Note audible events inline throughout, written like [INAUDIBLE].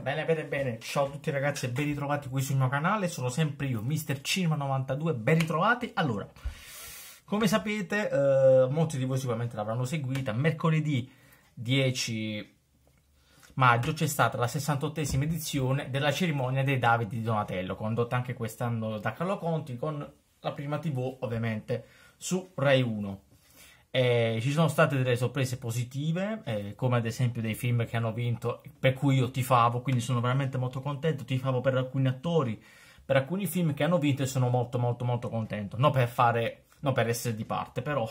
Bene, bene, bene, ciao a tutti ragazzi e ben ritrovati qui sul mio canale, sono sempre io, Mr. Cinema92, ben ritrovati. Allora, come sapete, eh, molti di voi sicuramente l'avranno seguita, mercoledì 10 maggio c'è stata la 68esima edizione della cerimonia dei David di Donatello, condotta anche quest'anno da Carlo Conti con la prima tv ovviamente su Rai 1. Eh, ci sono state delle sorprese positive, eh, come ad esempio dei film che hanno vinto, per cui io tifavo, quindi sono veramente molto contento. Tifavo per alcuni attori, per alcuni film che hanno vinto e sono molto, molto, molto contento. Non per fare, non per essere di parte, però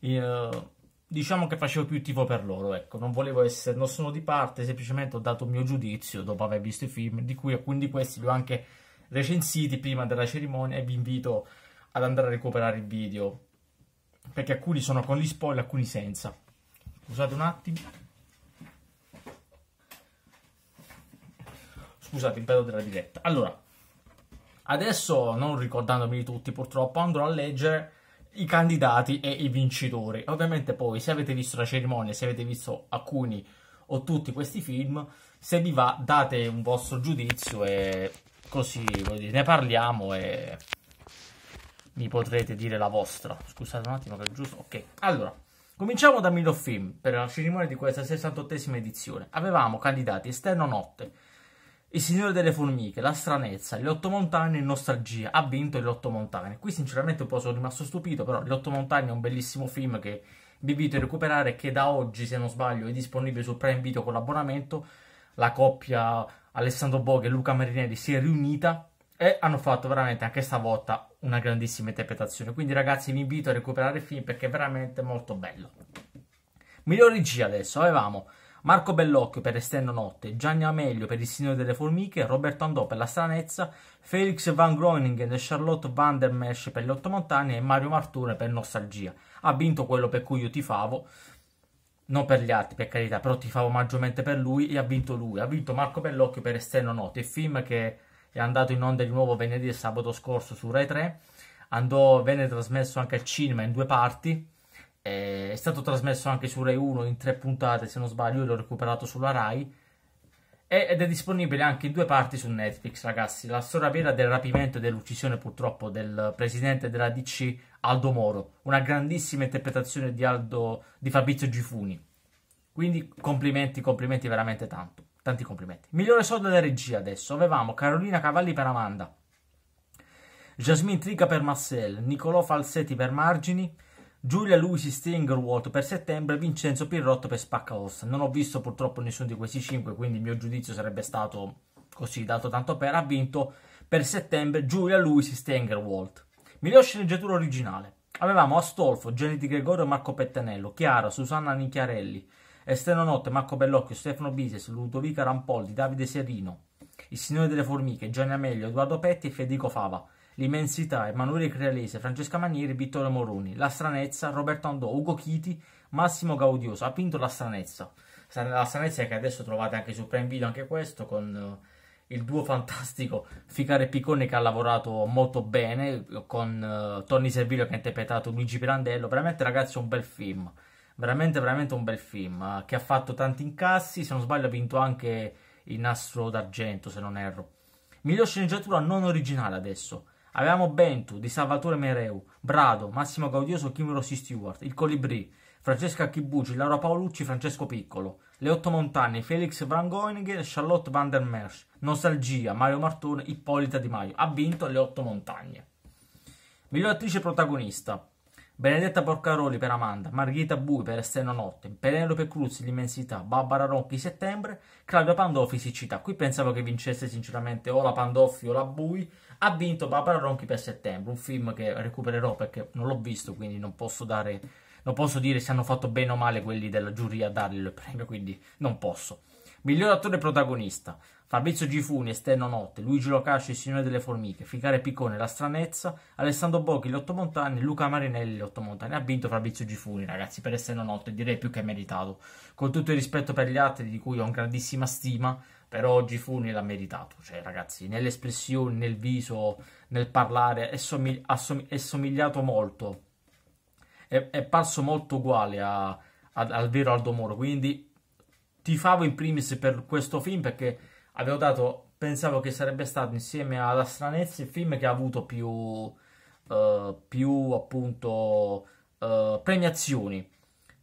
io, [LAUGHS] eh, diciamo che facevo più tifo per loro. Ecco, non volevo essere, non sono di parte, semplicemente ho dato il mio giudizio dopo aver visto i film, di cui alcuni di questi li ho anche recensiti prima della cerimonia e vi invito ad andare a recuperare il video perché alcuni sono con gli spoil, alcuni senza. Scusate un attimo. Scusate, impeto della diretta. Allora, adesso non ricordandomi di tutti, purtroppo andrò a leggere i candidati e i vincitori. Ovviamente poi, se avete visto la cerimonia, se avete visto alcuni o tutti questi film, se vi va date un vostro giudizio e così dire, ne parliamo e mi potrete dire la vostra. Scusate un attimo che è giusto. Ok, allora, cominciamo da Milo Film per la cerimonia di questa 68esima edizione. Avevamo candidati Esterno Notte, Il Signore delle Formiche, La Stranezza, Le Otto Montagne e Nostalgia. Ha vinto Le Otto Montagne. Qui sinceramente un po' sono rimasto stupito, però Le Otto Montagne è un bellissimo film che vi invito a recuperare che da oggi, se non sbaglio, è disponibile sul Prime Video con l'abbonamento. La coppia Alessandro Boghe e Luca Marinelli si è riunita e hanno fatto veramente anche stavolta una grandissima interpretazione. Quindi ragazzi vi invito a recuperare il film perché è veramente molto bello. Miglior regia adesso avevamo Marco Bellocchio per Esterno Notte, Gianni Amelio per Il Signore delle Formiche, Roberto Andò per La Stranezza, Felix van Groningen e Charlotte van der Mersch per Le Otto Montagne e Mario Martura per Nostalgia. Ha vinto quello per cui io ti favo, non per gli altri per carità, però ti favo maggiormente per lui e ha vinto lui. Ha vinto Marco Bellocchio per Esterno Notte, il film che è andato in onda di nuovo venerdì e sabato scorso su Rai 3, andò, venne trasmesso anche al cinema in due parti, eh, è stato trasmesso anche su Rai 1 in tre puntate se non sbaglio, l'ho recuperato sulla Rai, ed è disponibile anche in due parti su Netflix, ragazzi. La storia vera del rapimento e dell'uccisione, purtroppo, del presidente della DC Aldo Moro. Una grandissima interpretazione di, Aldo, di Fabrizio Gifuni. Quindi complimenti, complimenti veramente tanto. Tanti complimenti. Migliore soldo della regia adesso. Avevamo Carolina Cavalli per Amanda, Jasmine Triga per Marcel, Nicolò Falsetti per Margini, Giulia Luisi Stringerwalt per settembre Vincenzo Pirrotto per Spaccaossa. Non ho visto purtroppo nessuno di questi cinque, quindi il mio giudizio sarebbe stato così, dato tanto per. Ha vinto per settembre Giulia Luisi Stringerwalt. Miglior sceneggiatura originale. Avevamo Astolfo, Gianni Di Gregorio e Marco Pettanello, Chiara, Susanna Nicchiarelli, Esterno Notte, Marco Bellocchio, Stefano Bises, Ludovica Rampoldi, Davide Serino, Il Signore delle Formiche, Gianni Amelio, Edoardo Petti e Federico Fava. L'immensità, Emanuele Crealese, Francesca Manieri, Vittorio Moroni. La stranezza, Roberto Andò, Ugo Chiti, Massimo Gaudioso. Ha vinto la stranezza. La stranezza che adesso trovate anche su Prime Video, anche questo, con eh, il duo [LAUGHS] fantastico Ficare Piccone che ha lavorato molto bene, con eh, Tony Servillo che ha interpretato Luigi Pirandello. Veramente ragazzi è un bel film veramente veramente un bel film eh, che ha fatto tanti incassi, se non sbaglio ha vinto anche il nastro d'argento se non erro. Miglior sceneggiatura non originale adesso. Avevamo Bentu di Salvatore Mereu, Brado, Massimo Gaudioso, Kim Rossi Stewart, Il Colibrì, Francesca Chibucci, Laura Paolucci, Francesco Piccolo, Le Otto Montagne, Felix Van Goeningen, Charlotte van der Mersch, Nostalgia, Mario Martone, Ippolita Di Maio. Ha vinto Le Otto Montagne. Miglior attrice protagonista. Benedetta Porcaroli per Amanda, Margherita Bui per Esterno Notte, Penelope Cruz L'Immensità, Barbara Ronchi Settembre, Claudio Pandolfi Siccità. Qui pensavo che vincesse sinceramente o la Pandolfi o la Bui. Ha vinto Barbara Ronchi per Settembre, un film che recupererò perché non l'ho visto, quindi non posso, dare, non posso dire se hanno fatto bene o male quelli della giuria a dargli il premio, quindi non posso. Miglior attore protagonista, Fabrizio Gifuni, Esterno Notte, Luigi Locascio, Il Signore delle Formiche, Ficare Piccone, La Stranezza, Alessandro Bocchi, L'Otto Montagne, Luca Marinelli, L'Otto Montagne. Ha vinto Fabrizio Gifuni, ragazzi, per Esterno Notte, direi più che meritato. Con tutto il rispetto per gli altri, di cui ho grandissima stima, però Gifuni l'ha meritato. Cioè, ragazzi, nelle espressioni, nel viso, nel parlare, è, somigli è somigliato molto. È, è, parso molto uguale a, a, al vero Aldo Moro, quindi tifavo in primis per questo film perché avevo dato, pensavo che sarebbe stato insieme alla stranezza il film che ha avuto più, uh, più appunto uh, premiazioni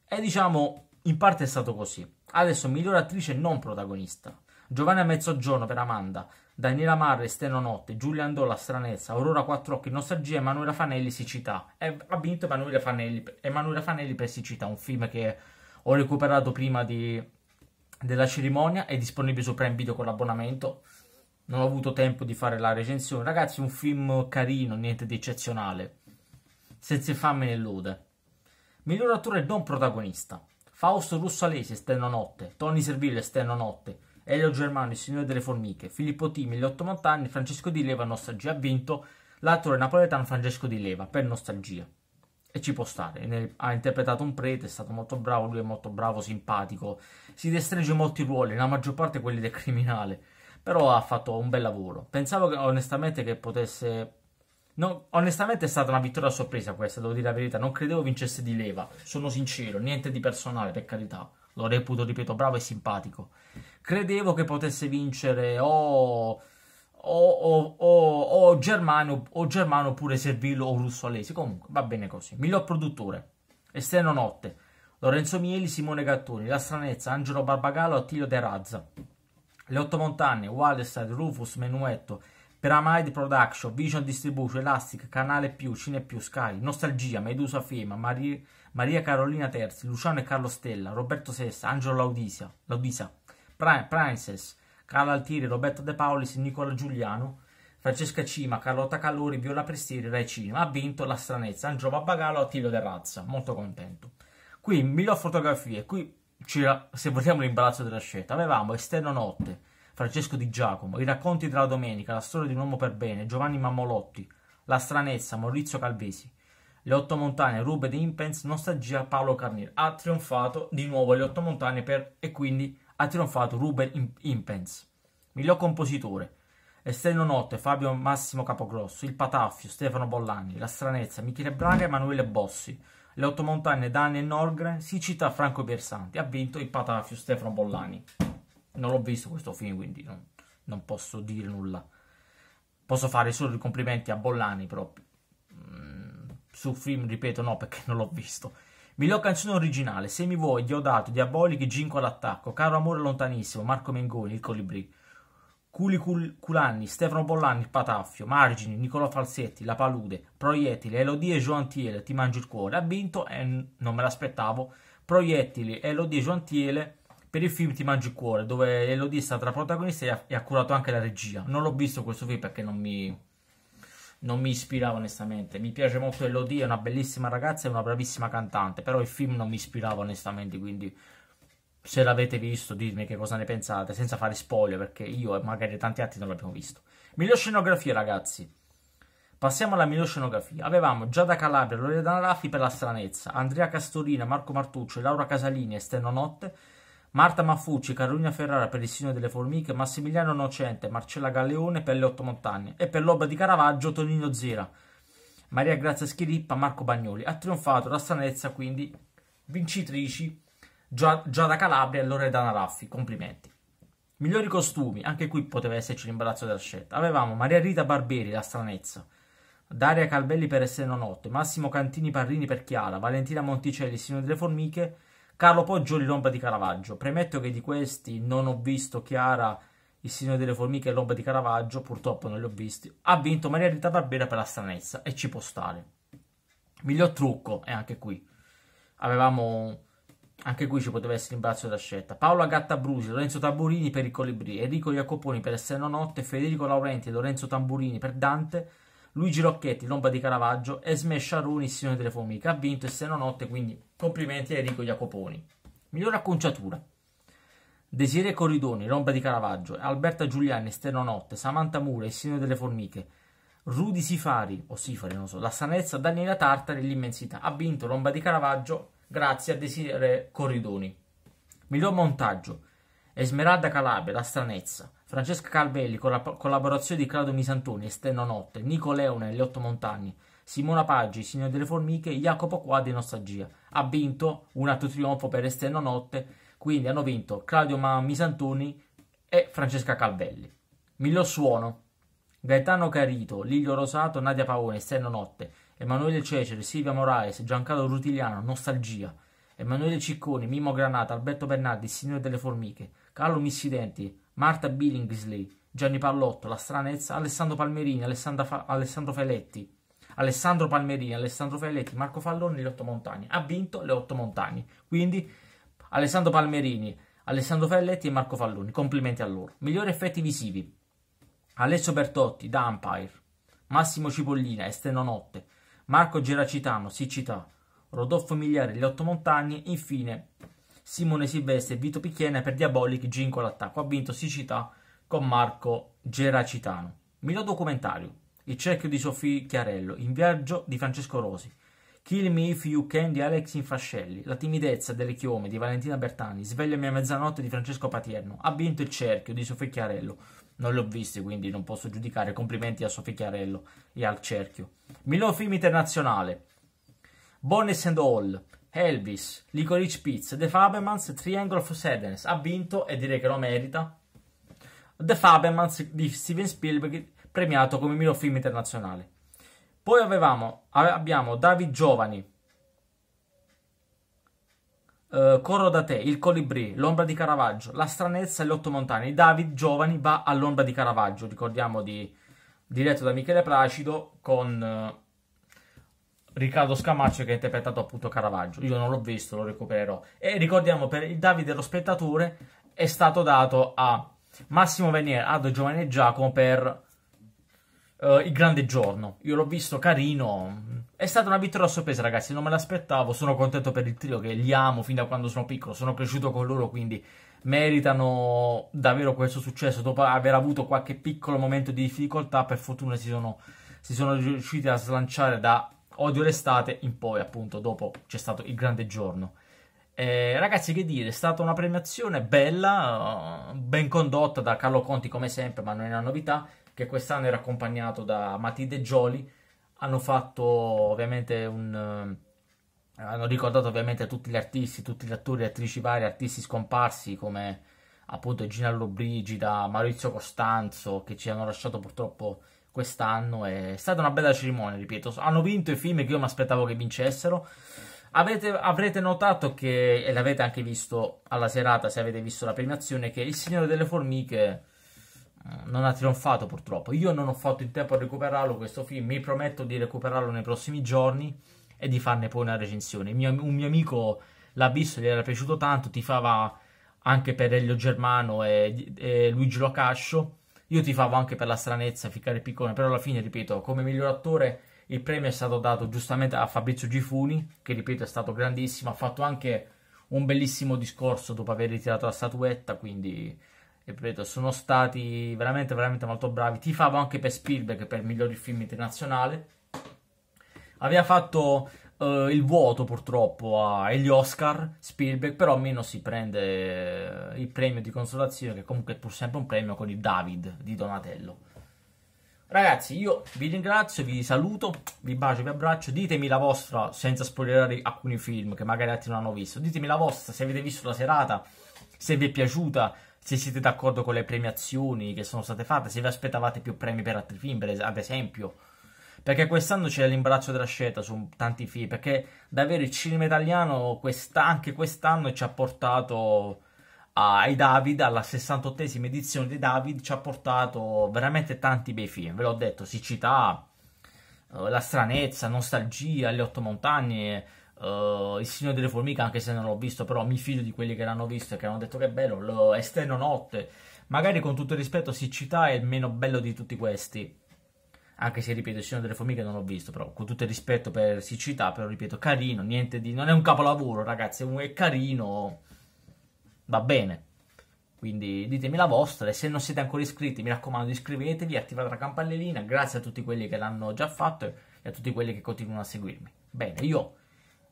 e diciamo in parte è stato così. Adesso miglior attrice non protagonista. Giovanna Mezzogiorno per Amanda, Daniela Marre, Steno Notte, Giulia Andò, La Stranezza, Aurora Quattrocchi, Nostalgia, Emanuela Fanelli, Siccità. E ha vinto Emanuela Fanelli, Emanuela Fanelli per Siccità, un film che ho recuperato prima di, della cerimonia è disponibile su Prime Video con l'abbonamento. Non ho avuto tempo di fare la recensione. Ragazzi, un film carino, niente di eccezionale. Senza fame né lode. Miglior attore non protagonista. Fausto Russalesi, Esterno Notte. Tony Servillo, Esterno Notte. Elio Germano, Il Signore delle Formiche. Filippo Timi, Gli Otto Montanni. Francesco Di Leva, Nostalgia. Ha vinto l'attore napoletano Francesco Di Leva per Nostalgia e ci può stare. Ne ha interpretato un prete, è stato molto bravo, lui è molto bravo, simpatico. Si destringe molti ruoli, la maggior parte quelli del criminale. Però ha fatto un bel lavoro. Pensavo che, onestamente che potesse... No, onestamente è stata una vittoria a sorpresa questa, devo dire la verità. Non credevo vincesse di leva, sono sincero, niente di personale, per carità. Lo reputo, ripeto, bravo e simpatico. Credevo che potesse vincere o... Oh, o, o, o, o, germano, o germano oppure servillo o russo allesi. Comunque va bene così. Miglior produttore, Esterno Notte, Lorenzo Mieli, Simone Gattoni, La Stranezza, Angelo Barbagallo, Attilio De Razza, Le Otto Montagne, Wildestad, Rufus, Menuetto, Pyramide Production, Vision Distribution, Elastic, Canale Più, Cine Più, Sky, Nostalgia, Medusa Fema, Maria, Maria Carolina Terzi, Luciano e Carlo Stella, Roberto Sessa, Angelo Laudisa, Laudisa Princess, Carla Altieri, Roberto De Paolis, Nicola Giuliano, Francesca Cima, Carlotta Calori, Viola Prestieri, Rai Cinema. Ha vinto La Stranezza, Angelo Bagalo, Attilio De Razza. Molto contento. Qui, miglior fotografie. Qui, se vogliamo, l'imbarazzo della scelta. Avevamo Esterno Notte, Francesco Di Giacomo, I racconti della domenica, La storia di un uomo per bene, Giovanni Mammolotti, La Stranezza, Maurizio Calvesi. Le Otto Montagne, de Impens, Nostalgia, Paolo Carnier. Ha trionfato di nuovo le Otto Montagne per, e quindi ha trionfato Ruben Impens, miglior compositore. Esterno Notte, Fabio Massimo Capogrosso, Il Pataffio, Stefano Bollani, La Stranezza, Michele Braga, Emanuele Bossi, Le Otto Montagne, Dani e Norgren, Sicita, Franco Bersanti. Ha vinto Il Pataffio, Stefano Bollani. Non l'ho visto questo film, quindi non, non, posso dire nulla. Posso fare solo i complimenti a Bollani proprio. Mm, su film, ripeto, no, perché non l'ho visto. Miglior canzone originale, Se mi vuoi, Diodato, Diabolichi, Ginco all'attacco, Caro amore lontanissimo, Marco Mengoni, Il Colibrì, Culi Culanni, Stefano Bollani, Il Pataffio, Margini, Nicola Falsetti, La Palude, Proiettili, Elodie e Joantiele, Ti mangi il cuore. Ha vinto, e non me l'aspettavo, Proiettili, Elodie e Joantiele per il film Ti mangi il cuore, dove Elodie è stata la protagonista e ha, e ha curato anche la regia. Non l'ho visto questo film perché non mi non mi ispirava onestamente. Mi piace molto Elodie, è una bellissima ragazza e una bravissima cantante, però il film non mi ispirava onestamente, quindi se l'avete visto ditemi che cosa ne pensate, senza fare spoiler, perché io e magari tanti altri non l'abbiamo visto. Miglior scenografia, ragazzi. Passiamo alla miglior scenografia. Avevamo Giada Calabria, Loredana Raffi per la stranezza, Andrea Castorina, Marco Martuccio, Laura Casalini, Esterno Notte, Marta Maffucci, Carolina Ferrara per il Signore delle Formiche, Massimiliano Nocente, Marcella Galleone per le Otto Montagne e per l'Oba di Caravaggio Tonino Zera, Maria Grazia Schirippa, Marco Bagnoli. Ha trionfato la stranezza, quindi vincitrici Giada Calabria e Loredana Raffi. Complimenti. Migliori costumi, anche qui poteva esserci l'imbarazzo della scelta. Avevamo Maria Rita Barberi, la stranezza. Daria Calvelli per Essere Notte, Massimo Cantini Parrini per Chiara, Valentina Monticelli, Signore delle Formiche, Carlo Poggio, l'omba di Caravaggio. Premetto che di questi non ho visto Chiara, il Signore delle Formiche e l'omba di Caravaggio, purtroppo non li ho visti. Ha vinto Maria Rita Barbera per la stranezza e ci può stare. Miglior trucco, e anche qui avevamo anche qui ci poteva essere l'imbarazzo da scelta. Paola Gattabrusi, Lorenzo Tamburini per il Colibrì, Enrico Jacoponi per Esterno Notte, Federico Laurenti e Lorenzo Tamburini per Dante, Luigi Rocchetti, Lomba di Caravaggio, Esme Sciaruni, Istituzione Telefonica. Ha vinto Esterno Notte, quindi complimenti a Enrico Jacoponi. Miglior acconciatura. Desire Corridoni, Lomba di Caravaggio, Alberta Giuliani, Esterno Notte, Samantha Mura, Istituzione delle Formiche, Rudy Sifari, o Sifari, non so, La Sanezza, Daniela Tartari, L'Immensità. Ha vinto Lomba di Caravaggio grazie a Desire Corridoni. Miglior montaggio. Esmeralda Calabria, La Stranezza, Francesca Calvelli con la collaborazione di Claudio Misantoni, Esterno Notte, Nico Leone, Le Otto Montagni, Simona Paggi, Signore delle Formiche, Jacopo Quadri, Nostalgia. Ha vinto un altro trionfo per Esterno Notte, quindi hanno vinto Claudio Misantoni e Francesca Calbelli. Milo Suono, Gaetano Carito, Liglio Rosato, Nadia Paone, Esterno Notte, Emanuele Cecere, Silvia Moraes, Giancarlo Rutiliano, Nostalgia, Emanuele Cicconi, Mimo Granata, Alberto Bernardi, Signore delle Formiche, Carlo Missidenti, Marta Billingsley, Gianni Pallotto, La Stranezza, Alessandro Palmerini, Fa- Alessandro Feletti, Alessandro Palmerini, Alessandro Feletti, Marco Falloni, Le Otto Montagne. Ha vinto Le Otto Montagne. Quindi Alessandro Palmerini, Alessandro Feletti e Marco Falloni. Complimenti a loro. Migliori effetti visivi. Alessio Bertotti, Da Empire. Massimo Cipollina, Esterno Notte, Marco Geracitano, Siccità, Rodolfo Migliari, Le Otto Montagne, infine Simone Silvestri e Vito Picchiena per Diabolic Ginko l'attacco. Ha vinto Sicità con Marco Geracitano. Milo documentario, Il cerchio di Sofì Chiarello, In viaggio di Francesco Rosi. Kill Me If You Can di Alex Infascelli, La timidezza delle chiome di Valentina Bertani, Svegliami a mezzanotte di Francesco Paterno, Ha vinto il cerchio di Sofì Chiarello. Non l'ho visto, quindi non posso giudicare. Complimenti a Sofì Chiarello e al cerchio. Milo Film Internazionale, Bonnes and All, Elvis, Licorice Pizza, The Fabermans, Triangle of Sadness. Ha vinto e direi che lo merita. The Fabermans di Steven Spielberg, premiato come miglior film internazionale. Poi avevamo, abbiamo David Giovani, Uh, corro da te, Il Colibrì, L'ombra di Caravaggio, La stranezza e L'otto montagne. David Giovani va all'ombra di Caravaggio, ricordiamo di, diretto da Michele Placido con uh, Riccardo Scamaccio che ha interpretato appunto Caravaggio. Io non l'ho visto, lo recupererò. E ricordiamo per il Davide lo spettatore è stato dato a Massimo Venier, Aldo Giovane Giacomo per uh, Il Grande Giorno. Io l'ho visto carino. È stata una vittoria a sorpresa, ragazzi. Non me l'aspettavo. Sono contento per il trio che li amo fin da quando sono piccolo. Sono cresciuto con loro quindi meritano davvero questo successo. Dopo aver avuto qualche piccolo momento di difficoltà, per fortuna si sono, si sono riusciti a slanciare da Odio l'estate in poi, appunto, dopo c'è stato il grande giorno. Eh, ragazzi, che dire, è stata una premiazione bella, eh, ben condotta da Carlo Conti come sempre, ma non è una novità, che quest'anno era accompagnato da Matide Gioli. Hanno fatto ovviamente un... Eh, hanno ricordato ovviamente tutti gli artisti, tutti gli attori e attrici vari, artisti scomparsi come appunto Gina Lollobrigida, Maurizio Costanzo, che ci hanno lasciato purtroppo quest'anno. È stata una bella cerimonia, ripeto. Hanno vinto i film che io mi aspettavo che vincessero. Avete, avrete notato che, e l'avete anche visto alla serata se avete visto la premiazione, che Il Signore delle Formiche eh, non ha trionfato purtroppo. Io non ho fatto in tempo a recuperarlo questo film, mi prometto di recuperarlo nei prossimi giorni e di farne poi una recensione. Mio, un mio amico l'ha visto, gli era piaciuto tanto, tifava anche per Elio Germano e, e Luigi Locascio io ti favo anche per la stranezza ficcare il piccone, però alla fine, ripeto, come miglior attore il premio è stato dato giustamente a Fabrizio Gifuni, che ripeto è stato grandissimo, ha fatto anche un bellissimo discorso dopo aver ritirato la statuetta, quindi ripeto, sono stati veramente, veramente molto bravi. Ti favo anche per Spielberg, per il miglior film internazionale. Aveva fatto uh, il vuoto purtroppo agli Oscar Spielberg, però almeno si prende eh, il premio di consolazione, che comunque è pur sempre un premio con il David di Donatello. Ragazzi, io vi ringrazio, vi saluto, vi bacio, vi abbraccio. Ditemi la vostra, senza spoilerare alcuni film che magari altri non hanno visto. Ditemi la vostra, se avete visto la serata, se vi è piaciuta, se siete d'accordo con le premiazioni che sono state fatte, se vi aspettavate più premi per altri film, ad esempio perché quest'anno c'è l'imbraccio della scelta su tanti film, perché davvero il cinema italiano quest anche quest'anno ci ha portato ai David, alla 68esima edizione di David, ci ha portato veramente tanti bei film, ve l'ho detto, siccità, eh, la stranezza, nostalgia, le otto montagne, uh, il Signore delle Formiche, anche se non l'ho visto, però mi fido di quelli che l'hanno visto e che hanno detto che è bello, Esterno Notte, magari con tutto il rispetto siccità è il meno bello di tutti questi, anche se ripeto ci sono delle formiche non l'ho visto però con tutto il rispetto per siccità però ripeto carino niente di non è un capolavoro ragazzi è carino va bene quindi ditemi la vostra e se non siete ancora iscritti mi raccomando iscrivetevi attivate la campanellina grazie a tutti quelli che l'hanno già fatto e a tutti quelli che continuano a seguirmi bene io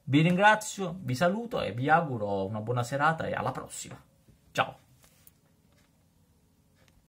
vi ringrazio vi saluto e vi auguro una buona serata e alla prossima ciao